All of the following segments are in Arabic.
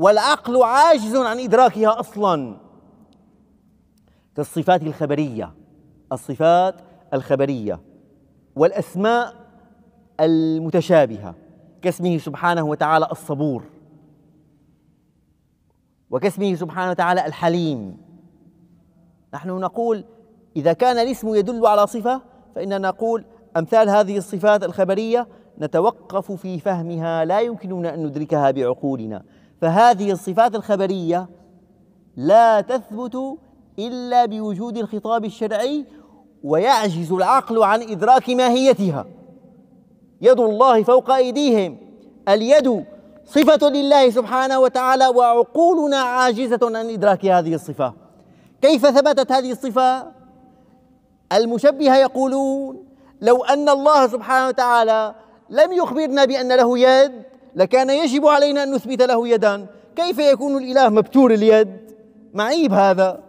والعقل عاجز عن إدراكها أصلا كالصفات الخبرية الصفات الخبرية والأسماء المتشابهة كاسمه سبحانه وتعالى الصبور وكاسمه سبحانه وتعالى الحليم نحن نقول إذا كان الاسم يدل على صفة فإننا نقول أمثال هذه الصفات الخبرية نتوقف في فهمها لا يمكننا أن ندركها بعقولنا فهذه الصفات الخبريه لا تثبت الا بوجود الخطاب الشرعي ويعجز العقل عن ادراك ماهيتها يد الله فوق ايديهم اليد صفه لله سبحانه وتعالى وعقولنا عاجزه عن ادراك هذه الصفه كيف ثبتت هذه الصفه المشبهه يقولون لو ان الله سبحانه وتعالى لم يخبرنا بان له يد لكان يجب علينا أن نثبت له يدان كيف يكون الإله مبتور اليد معيب هذا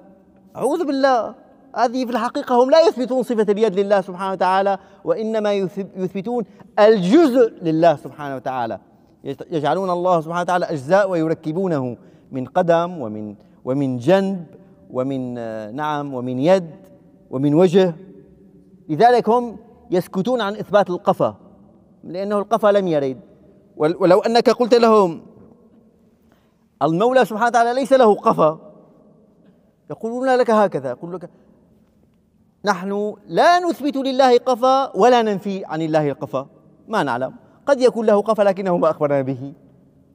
أعوذ بالله هذه في الحقيقة هم لا يثبتون صفة اليد لله سبحانه وتعالى وإنما يثبتون الجزء لله سبحانه وتعالى يجعلون الله سبحانه وتعالى أجزاء ويركبونه من قدم ومن ومن جنب ومن آه، نعم ومن يد ومن وجه لذلك هم يسكتون عن إثبات القفا لأنه القفا لم يرد ولو أنك قلت لهم المولى سبحانه وتعالى ليس له قفا يقولون لك هكذا يقول لك نحن لا نثبت لله قفا ولا ننفي عن الله القفا ما نعلم قد يكون له قفا لكنه ما أخبرنا به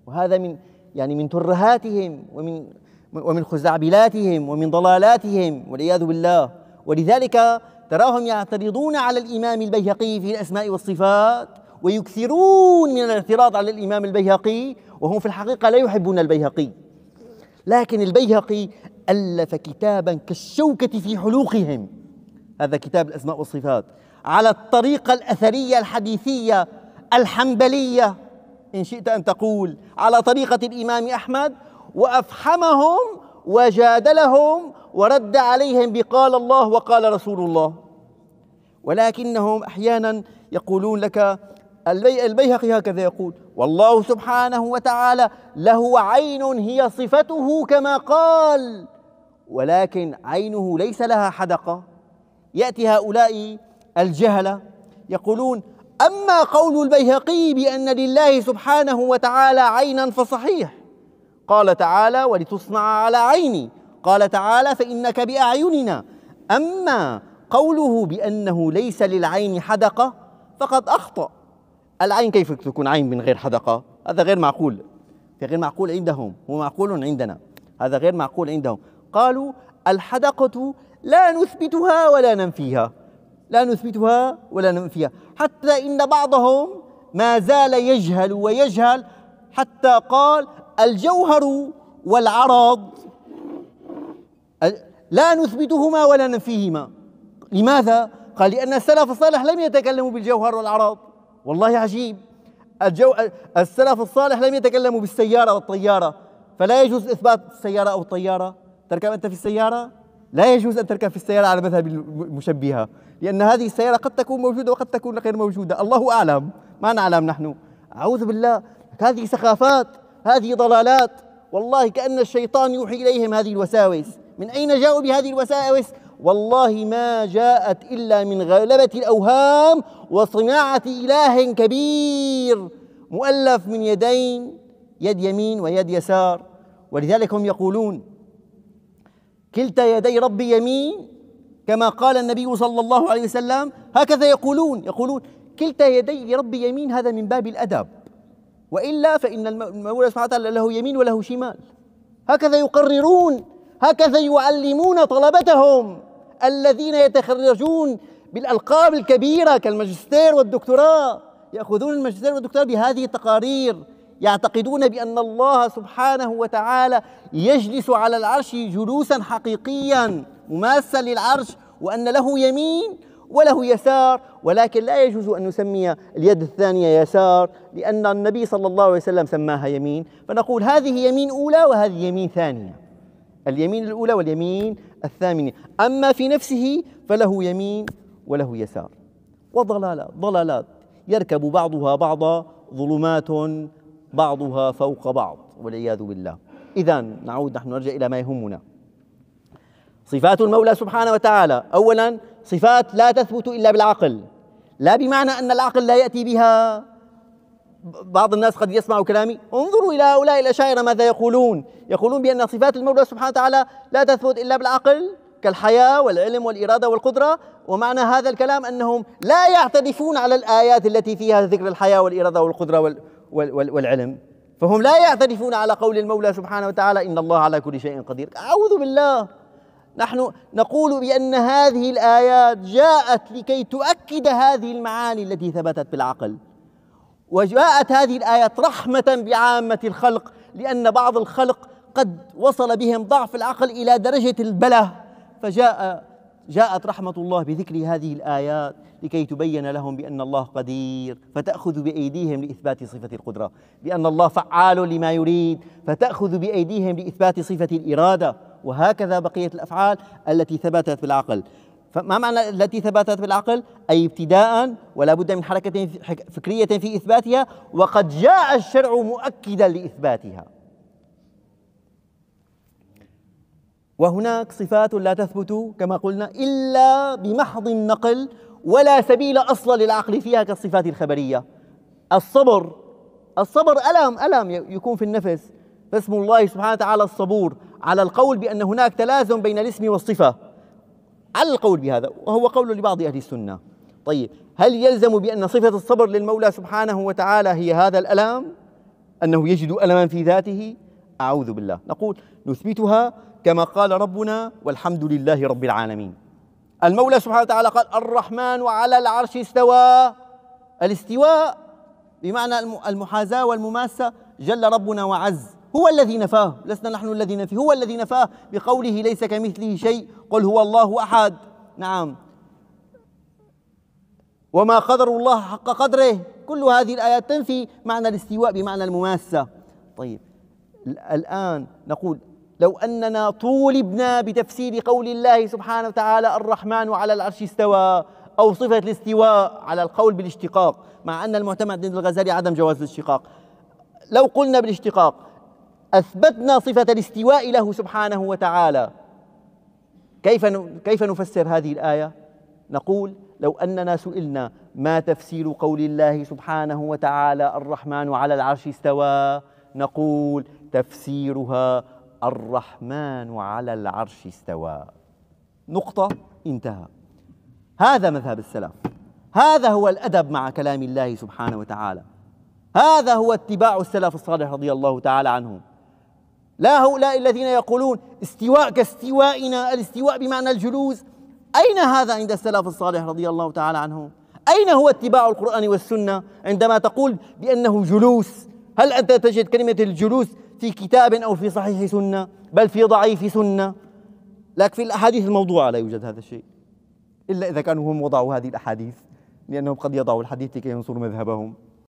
وهذا من يعني من ترهاتهم ومن ومن خزعبلاتهم ومن ضلالاتهم والعياذ بالله ولذلك تراهم يعترضون على الإمام البيهقي في الأسماء والصفات ويكثرون من الاعتراض على الإمام البيهقي وهم في الحقيقة لا يحبون البيهقي لكن البيهقي ألف كتابا كالشوكة في حلوقهم هذا كتاب الأسماء والصفات على الطريقة الأثرية الحديثية الحنبلية إن شئت أن تقول على طريقة الإمام أحمد وأفحمهم وجادلهم ورد عليهم بقال الله وقال رسول الله ولكنهم أحيانا يقولون لك البيهقي هكذا يقول والله سبحانه وتعالى له عين هي صفته كما قال ولكن عينه ليس لها حدقه ياتي هؤلاء الجهله يقولون اما قول البيهقي بان لله سبحانه وتعالى عينا فصحيح قال تعالى ولتصنع على عيني قال تعالى فانك باعيننا اما قوله بانه ليس للعين حدقه فقد اخطا العين كيف تكون عين من غير حدقة هذا غير معقول غير معقول عندهم هو معقول عندنا هذا غير معقول عندهم قالوا الحدقة لا نثبتها ولا ننفيها لا نثبتها ولا ننفيها حتى إن بعضهم ما زال يجهل ويجهل حتى قال الجوهر والعرض لا نثبتهما ولا ننفيهما لماذا؟ قال لأن السلف الصالح لم يتكلموا بالجوهر والعرض والله عجيب الجو السلف الصالح لم يتكلموا بالسيارة والطيارة فلا يجوز إثبات السيارة أو الطيارة تركب أنت في السيارة لا يجوز أن تركب في السيارة على مذهب المشبهة لأن هذه السيارة قد تكون موجودة وقد تكون غير موجودة الله أعلم ما نعلم نحن أعوذ بالله هذه سخافات هذه ضلالات والله كأن الشيطان يوحي إليهم هذه الوساوس من أين جاءوا بهذه الوساوس والله ما جاءت إلا من غلبة الأوهام وصناعة إله كبير مؤلف من يدين يد يمين ويد يسار ولذلك هم يقولون كلتا يدي ربي يمين كما قال النبي صلى الله عليه وسلم هكذا يقولون يقولون كلتا يدي ربي يمين هذا من باب الأدب وإلا فإن المولى سبحانه وتعالى له يمين وله شمال هكذا يقررون هكذا يعلمون طلبتهم الذين يتخرجون بالألقاب الكبيرة كالماجستير والدكتوراه يأخذون الماجستير والدكتوراه بهذه التقارير يعتقدون بأن الله سبحانه وتعالى يجلس على العرش جلوسا حقيقيا مماسا للعرش وأن له يمين وله يسار ولكن لا يجوز أن نسمي اليد الثانية يسار لأن النبي صلى الله عليه وسلم سماها يمين فنقول هذه يمين أولى وهذه يمين ثانية اليمين الأولى واليمين الثامنة أما في نفسه فله يمين وله يسار وضلالات ضلالات يركب بعضها بعضا ظلمات بعضها فوق بعض والعياذ بالله إذا نعود نحن نرجع إلى ما يهمنا صفات المولى سبحانه وتعالى أولا صفات لا تثبت إلا بالعقل لا بمعنى أن العقل لا يأتي بها بعض الناس قد يسمع كلامي انظروا إلى هؤلاء الأشاعرة ماذا يقولون يقولون بأن صفات المولى سبحانه وتعالى لا تثبت إلا بالعقل كالحياة والعلم والإرادة والقدرة ومعنى هذا الكلام أنهم لا يعترفون على الآيات التي فيها ذكر الحياة والإرادة والقدرة والعلم فهم لا يعترفون على قول المولى سبحانه وتعالى إن الله على كل شيء قدير أعوذ بالله نحن نقول بأن هذه الآيات جاءت لكي تؤكد هذه المعاني التي ثبتت بالعقل وجاءت هذه الايات رحمه بعامه الخلق لان بعض الخلق قد وصل بهم ضعف العقل الى درجه البله فجاء جاءت رحمه الله بذكر هذه الايات لكي تبين لهم بان الله قدير فتاخذ بايديهم لاثبات صفه القدره بان الله فعال لما يريد فتاخذ بايديهم لاثبات صفه الاراده وهكذا بقيه الافعال التي ثبتت بالعقل فما معنى التي ثبتت بالعقل أي ابتداء ولا بد من حركة فكرية في إثباتها وقد جاء الشرع مؤكدا لإثباتها وهناك صفات لا تثبت كما قلنا إلا بمحض النقل ولا سبيل أصلا للعقل فيها كالصفات الخبرية الصبر الصبر ألم ألم يكون في النفس فاسم الله سبحانه وتعالى الصبور على القول بأن هناك تلازم بين الاسم والصفة على القول بهذا وهو قول لبعض أهل السنة طيب هل يلزم بأن صفة الصبر للمولى سبحانه وتعالى هي هذا الألم أنه يجد ألما في ذاته أعوذ بالله نقول نثبتها كما قال ربنا والحمد لله رب العالمين المولى سبحانه وتعالى قال الرحمن على العرش استوى الاستواء بمعنى المحاذاة والمماسة جل ربنا وعز هو الذي نفاه لسنا نحن الذي نفيه هو الذي نفاه بقوله ليس كمثله شيء قل هو الله أحد نعم وما قدر الله حق قدره كل هذه الآيات تنفي معنى الاستواء بمعنى المماسة طيب الآن نقول لو أننا طولبنا بتفسير قول الله سبحانه وتعالى الرحمن على العرش استوى أو صفة الاستواء على القول بالاشتقاق مع أن المعتمد عند الغزالي عدم جواز الاشتقاق لو قلنا بالاشتقاق أثبتنا صفة الاستواء له سبحانه وتعالى كيف كيف نفسر هذه الآية؟ نقول لو أننا سئلنا ما تفسير قول الله سبحانه وتعالى الرحمن على العرش استوى نقول تفسيرها الرحمن على العرش استوى نقطة انتهى هذا مذهب السلف هذا هو الأدب مع كلام الله سبحانه وتعالى هذا هو اتباع السلف الصالح رضي الله تعالى عنهم لا هؤلاء الذين يقولون استواء كاستوائنا الاستواء بمعنى الجلوس أين هذا عند السلف الصالح رضي الله تعالى عنهم أين هو اتباع القرآن والسنة عندما تقول بأنه جلوس هل أنت تجد كلمة الجلوس في كتاب أو في صحيح سنة بل في ضعيف سنة لكن في الأحاديث الموضوعة لا يوجد هذا الشيء إلا إذا كانوا هم وضعوا هذه الأحاديث لأنهم قد يضعوا الحديث لكي ينصروا مذهبهم